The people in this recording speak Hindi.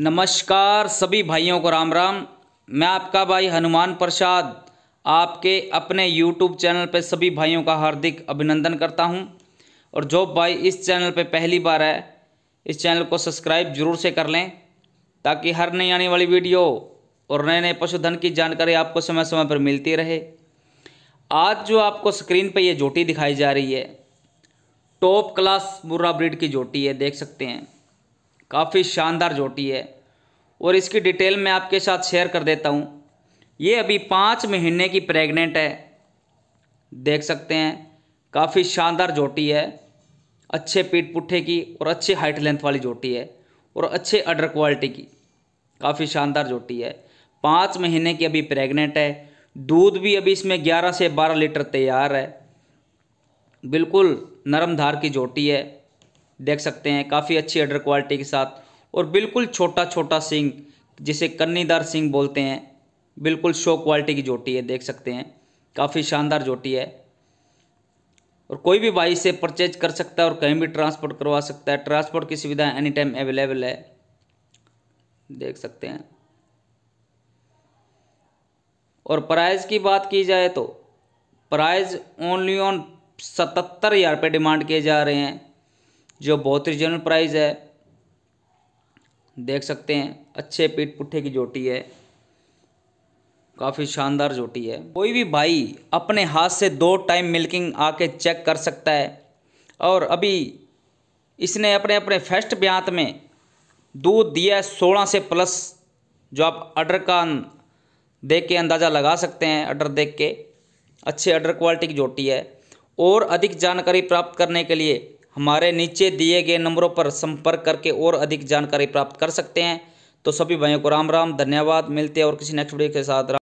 नमस्कार सभी भाइयों को राम राम मैं आपका भाई हनुमान प्रसाद आपके अपने यूट्यूब चैनल पर सभी भाइयों का हार्दिक अभिनंदन करता हूं और जो भाई इस चैनल पर पहली बार है इस चैनल को सब्सक्राइब जरूर से कर लें ताकि हर नई आने वाली वीडियो और नए नए पशुधन की जानकारी आपको समय समय पर मिलती रहे आज जो आपको स्क्रीन पर यह जोटी दिखाई जा रही है टॉप क्लास मुर्रा ब्रिड की जोटी है देख सकते हैं काफ़ी शानदार जोटी है और इसकी डिटेल मैं आपके साथ शेयर कर देता हूँ ये अभी पाँच महीने की प्रेग्नेंट है देख सकते हैं काफ़ी शानदार जोटी है अच्छे पीठ पुट्ठे की और अच्छे हाइट लेंथ वाली जोटी है और अच्छे अडर क्वालिटी की काफ़ी शानदार जोटी है पाँच महीने की अभी प्रेग्नेंट है दूध भी अभी इसमें ग्यारह से बारह लीटर तैयार है बिल्कुल नरम धार की जोटी है देख सकते हैं काफ़ी अच्छी अडर क्वालिटी के साथ और बिल्कुल छोटा छोटा सिंग जिसे कन्नीदार सिंग बोलते हैं बिल्कुल शो क्वालिटी की जोटी है देख सकते हैं काफ़ी शानदार जोटी है और कोई भी भाई से परचेज कर सकता है और कहीं भी ट्रांसपोर्ट करवा सकता है ट्रांसपोर्ट की सुविधा एनी टाइम अवेलेबल है देख सकते हैं और प्राइस की बात की जाए तो प्राइस ओनली ऑन सतहत्तर हज़ार रुपये डिमांड किए जा रहे हैं जो बहुत ही रिजनेबल प्राइस है देख सकते हैं अच्छे पीठ पुट्ठे की जोटी है काफ़ी शानदार जोटी है कोई भी भाई अपने हाथ से दो टाइम मिल्किंग आके चेक कर सकता है और अभी इसने अपने अपने फर्स्ट ब्यांत में दूध दिया है सोलह से प्लस जो आप ऑर्डर का अं-, देख के अंदाज़ा लगा सकते हैं ऑर्डर देख के अच्छे ऑर्डर क्वालिटी की जोटी है और अधिक जानकारी प्राप्त करने के लिए हमारे नीचे दिए गए नंबरों पर संपर्क करके और अधिक जानकारी प्राप्त कर सकते हैं तो सभी भाइयों को राम राम धन्यवाद मिलते हैं और किसी नेक्स्ट वीडियो के साथ